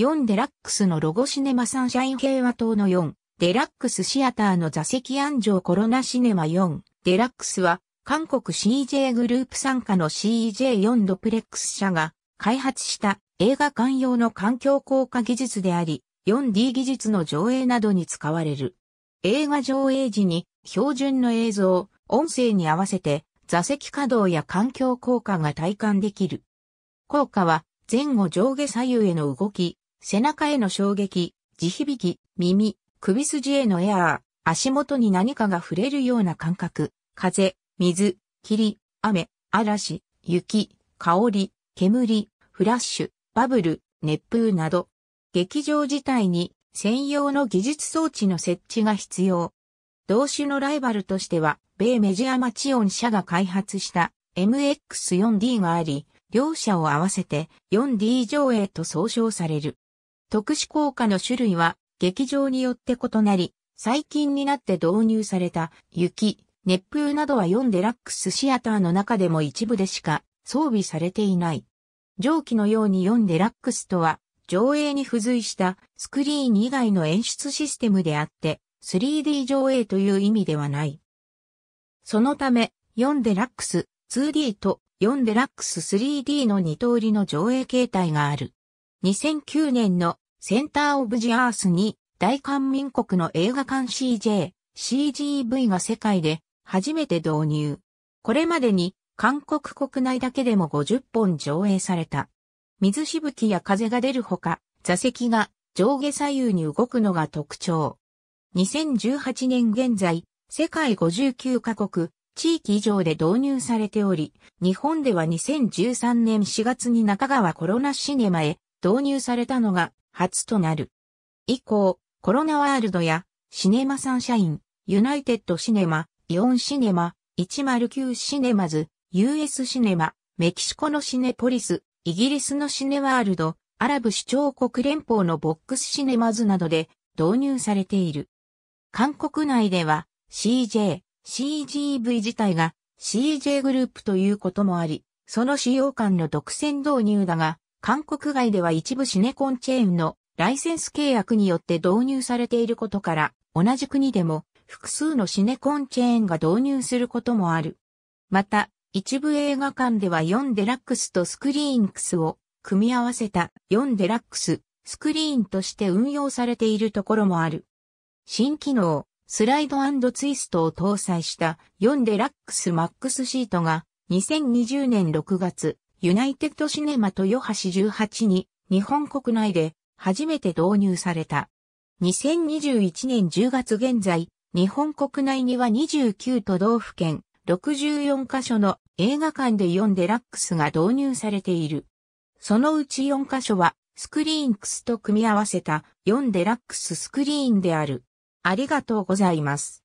4デラックスのロゴシネマサンシャイン平和島の4、デラックスシアターの座席安城コロナシネマ4、デラックスは、韓国 CJ グループ参加の CJ4 ドプレックス社が開発した映画館用の環境効果技術であり、4D 技術の上映などに使われる。映画上映時に標準の映像、音声に合わせて座席稼働や環境効果が体感できる。効果は前後上下左右への動き、背中への衝撃、地響き、耳、首筋へのエアー、足元に何かが触れるような感覚、風、水、霧、雨、嵐、雪、香り、煙、フラッシュ、バブル、熱風など、劇場自体に専用の技術装置の設置が必要。同種のライバルとしては、米メジアマチオン社が開発した MX4D があり、両社を合わせて 4D 上映と総称される。特殊効果の種類は劇場によって異なり、最近になって導入された雪、熱風などは4デラックスシアターの中でも一部でしか装備されていない。蒸気のように4デラックスとは上映に付随したスクリーン以外の演出システムであって 3D 上映という意味ではない。そのため4デラックス 2D と4デラックス 3D の2通りの上映形態がある。2009年のセンターオブジアースに大韓民国の映画館 CJ、CGV が世界で初めて導入。これまでに韓国国内だけでも50本上映された。水しぶきや風が出るほか、座席が上下左右に動くのが特徴。2018年現在、世界59カ国、地域以上で導入されており、日本では2013年4月に中川コロナシネマへ導入されたのが初となる。以降、コロナワールドやシネマサンシャイン、ユナイテッドシネマ、イオンシネマ、109シネマズ、US シネマ、メキシコのシネポリス、イギリスのシネワールド、アラブ首長国連邦のボックスシネマズなどで導入されている。韓国内では CJ、CGV 自体が CJ グループということもあり、その使用感の独占導入だが、韓国外では一部シネコンチェーンのライセンス契約によって導入されていることから、同じ国でも複数のシネコンチェーンが導入することもある。また、一部映画館では4デラックスとスクリーンクスを組み合わせた4デラックス、スクリーンとして運用されているところもある。新機能、スライドツイストを搭載した4デラックスマックスシートが2020年6月ユナイテッドシネマ豊橋18に日本国内で初めて導入された。2021年10月現在、日本国内には29都道府県64カ所の映画館で4デラックスが導入されている。そのうち4カ所はスクリーンクスと組み合わせた4デラックススクリーンである。ありがとうございます。